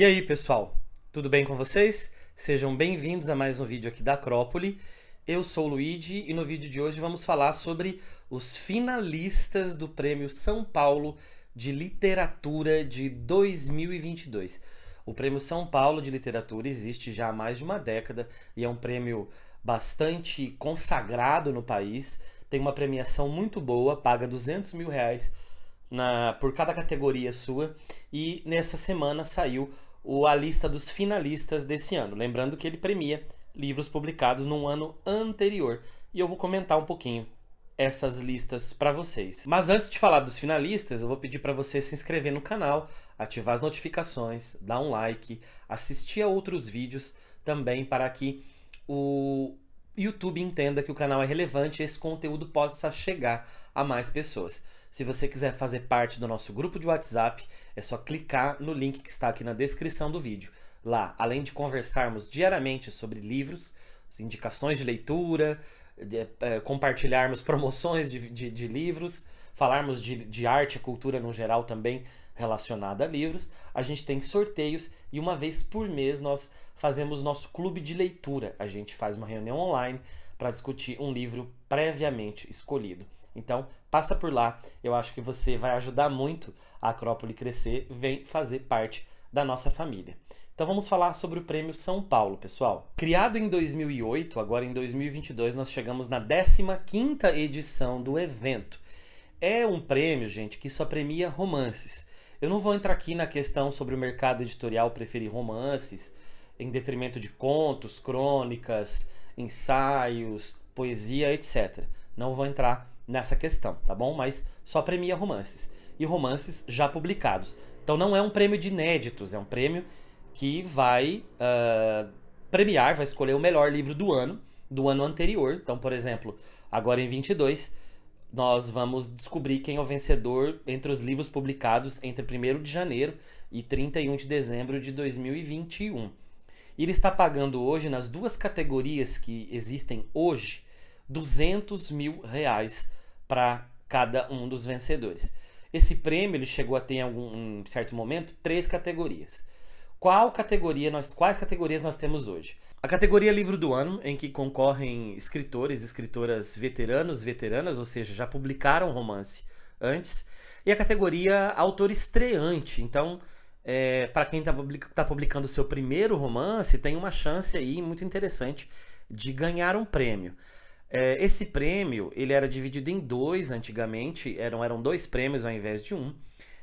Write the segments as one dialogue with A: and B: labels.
A: E aí, pessoal? Tudo bem com vocês? Sejam bem-vindos a mais um vídeo aqui da Acrópole. Eu sou o Luigi e no vídeo de hoje vamos falar sobre os finalistas do Prêmio São Paulo de Literatura de 2022. O Prêmio São Paulo de Literatura existe já há mais de uma década e é um prêmio bastante consagrado no país. Tem uma premiação muito boa, paga 200 mil reais na, por cada categoria sua. E nessa semana saiu a lista dos finalistas desse ano. Lembrando que ele premia livros publicados no ano anterior. E eu vou comentar um pouquinho essas listas para vocês. Mas antes de falar dos finalistas, eu vou pedir para você se inscrever no canal, ativar as notificações, dar um like, assistir a outros vídeos também para que o YouTube entenda que o canal é relevante e esse conteúdo possa chegar a mais pessoas. Se você quiser fazer parte do nosso grupo de WhatsApp, é só clicar no link que está aqui na descrição do vídeo. Lá, além de conversarmos diariamente sobre livros, indicações de leitura, de, é, compartilharmos promoções de, de, de livros, falarmos de, de arte e cultura no geral também relacionada a livros, a gente tem sorteios e uma vez por mês nós fazemos nosso clube de leitura. A gente faz uma reunião online para discutir um livro previamente escolhido. Então, passa por lá. Eu acho que você vai ajudar muito a Acrópole crescer, vem fazer parte da nossa família. Então vamos falar sobre o Prêmio São Paulo, pessoal. Criado em 2008, agora em 2022 nós chegamos na 15ª edição do evento. É um prêmio, gente, que só premia romances. Eu não vou entrar aqui na questão sobre o mercado editorial preferir romances em detrimento de contos, crônicas, ensaios, poesia, etc. Não vou entrar nessa questão, tá bom? Mas só premia romances e romances já publicados. Então não é um prêmio de inéditos, é um prêmio que vai uh, premiar, vai escolher o melhor livro do ano, do ano anterior. Então, por exemplo, agora em 22 nós vamos descobrir quem é o vencedor entre os livros publicados entre 1 de janeiro e 31 de dezembro de 2021. Ele está pagando hoje, nas duas categorias que existem hoje, 200 mil reais para cada um dos vencedores. Esse prêmio ele chegou a ter em algum em certo momento três categorias. Qual categoria nós, quais categorias nós temos hoje? A categoria Livro do Ano, em que concorrem escritores e escritoras veteranos, veteranas, ou seja, já publicaram romance antes, e a categoria Autor Estreante. Então, é, para quem está tá publicando o seu primeiro romance, tem uma chance aí muito interessante de ganhar um prêmio. É, esse prêmio ele era dividido em dois antigamente, eram, eram dois prêmios ao invés de um.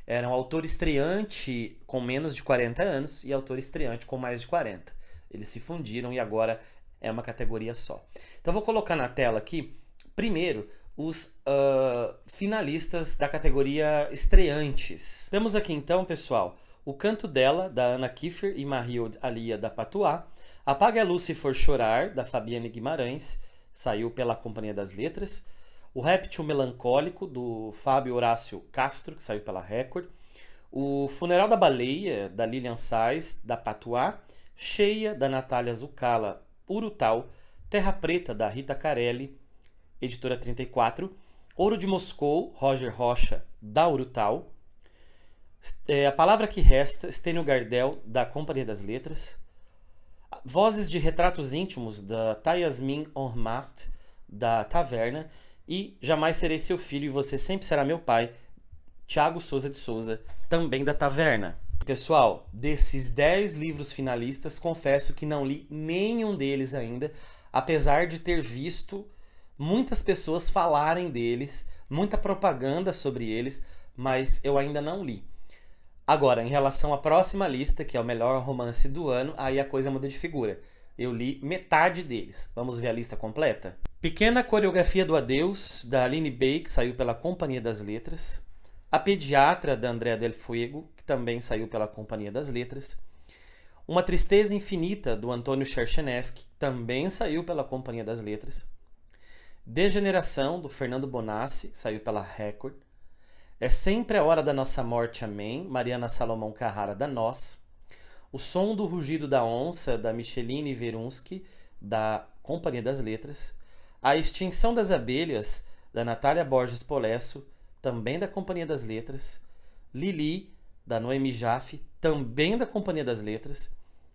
A: Era um autor estreante com menos de 40 anos e autor estreante com mais de 40. Eles se fundiram e agora é uma categoria só. Então vou colocar na tela aqui, primeiro, os uh, finalistas da categoria estreantes. Temos aqui então, pessoal, o Canto Dela, da Ana Kiefer e Mahild Alia da Patuá, Apaga a Luz Se For Chorar, da Fabiane Guimarães, saiu pela Companhia das Letras, o Réptil Melancólico, do Fábio Horácio Castro, que saiu pela Record, o Funeral da Baleia, da Lilian Sais, da Patuá, Cheia da Natália Zucala, Urutau, Terra Preta da Rita Carelli, editora 34, Ouro de Moscou, Roger Rocha, da Urutau, é, A Palavra que Resta, Stênio Gardel, da Companhia das Letras, Vozes de Retratos Íntimos, da Tayasmin Ormart, da Taverna, e Jamais Serei Seu Filho e Você Sempre Será Meu Pai, Tiago Souza de Souza, também da Taverna. Pessoal, desses 10 livros finalistas, confesso que não li nenhum deles ainda, apesar de ter visto muitas pessoas falarem deles, muita propaganda sobre eles, mas eu ainda não li. Agora, em relação à próxima lista, que é o melhor romance do ano, aí a coisa muda de figura. Eu li metade deles. Vamos ver a lista completa? Pequena Coreografia do Adeus, da Aline Bay, que saiu pela Companhia das Letras. A Pediatra, da Andrea Del Fuego também saiu pela Companhia das Letras. Uma Tristeza Infinita, do Antônio Cherchenesky, também saiu pela Companhia das Letras. Degeneração, do Fernando Bonassi, saiu pela Record. É Sempre a Hora da Nossa Morte, Amém, Mariana Salomão Carrara, da Nós. O Som do Rugido da Onça, da Micheline Verunsky, da Companhia das Letras. A Extinção das Abelhas, da Natália Borges Polesso, também da Companhia das Letras. Lili, da Noemi Jaffe, também da Companhia das Letras,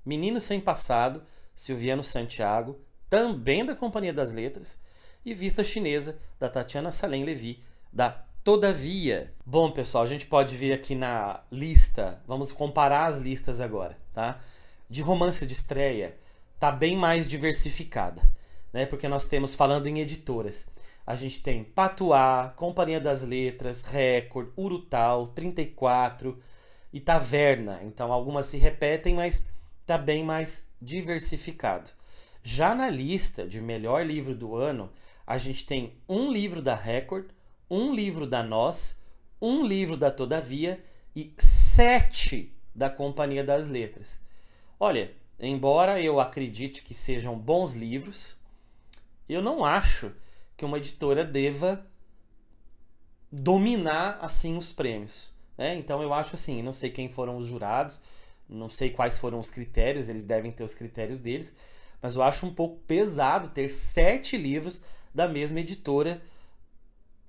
A: Menino Sem Passado, Silviano Santiago, também da Companhia das Letras, e Vista Chinesa, da Tatiana Salem Levi, da Todavia. Bom, pessoal, a gente pode ver aqui na lista, vamos comparar as listas agora, tá? De romance de estreia, tá bem mais diversificada, né? Porque nós temos, falando em editoras, a gente tem Patuá, Companhia das Letras, Record, Urutau, 34, e taverna. Então algumas se repetem, mas está bem mais diversificado. Já na lista de melhor livro do ano, a gente tem um livro da Record, um livro da Nós, um livro da Todavia e sete da Companhia das Letras. Olha, embora eu acredite que sejam bons livros, eu não acho que uma editora deva dominar assim os prêmios. Né? Então eu acho assim, não sei quem foram os jurados, não sei quais foram os critérios, eles devem ter os critérios deles, mas eu acho um pouco pesado ter sete livros da mesma editora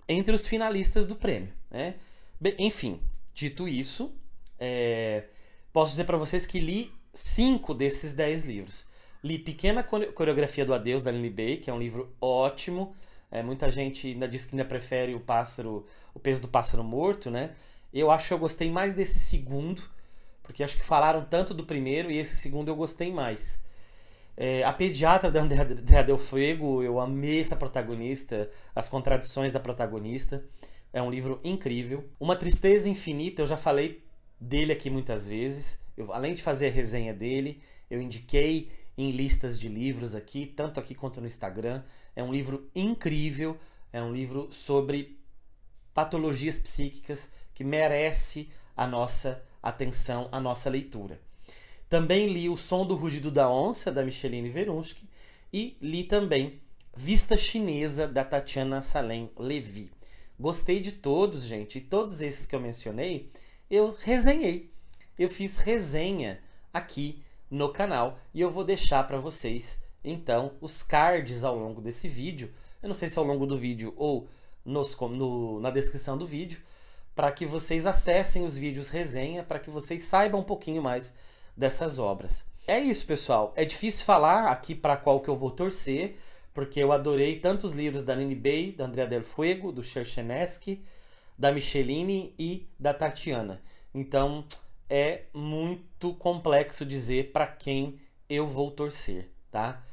A: entre os finalistas do prêmio. Né? Bem, enfim, dito isso, é, posso dizer para vocês que li cinco desses dez livros. Li Pequena Coreografia do Adeus, da Lily Bay, que é um livro ótimo. É, muita gente ainda diz que ainda prefere o pássaro, o peso do pássaro morto, né? Eu acho que eu gostei mais desse segundo, porque acho que falaram tanto do primeiro e esse segundo eu gostei mais. É, a pediatra da Andrea Del Fuego, eu amei essa protagonista, as contradições da protagonista. É um livro incrível. Uma Tristeza Infinita, eu já falei dele aqui muitas vezes. Eu, além de fazer a resenha dele, eu indiquei em listas de livros aqui, tanto aqui quanto no Instagram. É um livro incrível, é um livro sobre patologias psíquicas que merece a nossa atenção, a nossa leitura. Também li O Som do Rugido da Onça, da Micheline Verunsky, e li também Vista Chinesa, da Tatiana Salem Levi. Gostei de todos, gente, e todos esses que eu mencionei, eu resenhei. Eu fiz resenha aqui no canal e eu vou deixar para vocês então os cards ao longo desse vídeo. Eu não sei se ao longo do vídeo ou nos, no, na descrição do vídeo, para que vocês acessem os vídeos resenha, para que vocês saibam um pouquinho mais dessas obras. É isso, pessoal. É difícil falar aqui para qual que eu vou torcer, porque eu adorei tantos livros da Lini Bay, da Andrea Del Fuego, do Cherchenesky, da Micheline e da Tatiana. Então, é muito complexo dizer para quem eu vou torcer, tá?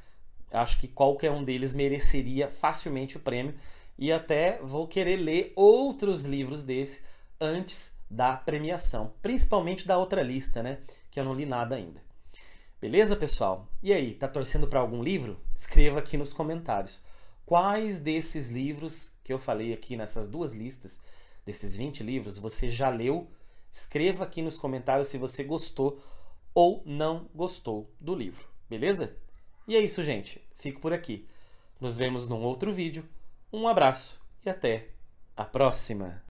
A: Acho que qualquer um deles mereceria facilmente o prêmio e até vou querer ler outros livros desses antes da premiação, principalmente da outra lista, né? Que eu não li nada ainda. Beleza, pessoal? E aí, tá torcendo para algum livro? Escreva aqui nos comentários. Quais desses livros que eu falei aqui nessas duas listas, desses 20 livros, você já leu? Escreva aqui nos comentários se você gostou ou não gostou do livro, beleza? E é isso, gente. Fico por aqui. Nos vemos num outro vídeo. Um abraço e até a próxima!